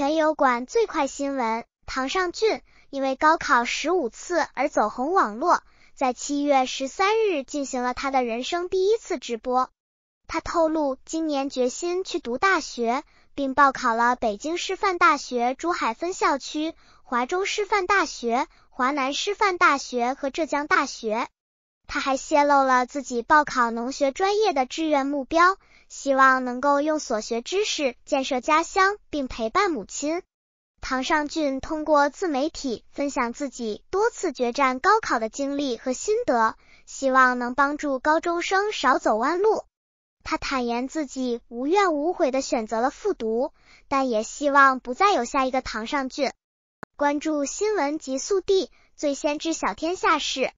全油管最快新闻：唐尚珺因为高考十五次而走红网络，在七月十三日进行了他的人生第一次直播。他透露，今年决心去读大学，并报考了北京师范大学珠海分校、区华中师范大学、华南师范大学和浙江大学。他还泄露了自己报考农学专业的志愿目标，希望能够用所学知识建设家乡，并陪伴母亲。唐尚珺通过自媒体分享自己多次决战高考的经历和心得，希望能帮助高中生少走弯路。他坦言自己无怨无悔地选择了复读，但也希望不再有下一个唐尚珺。关注新闻极速递，最先知晓天下事。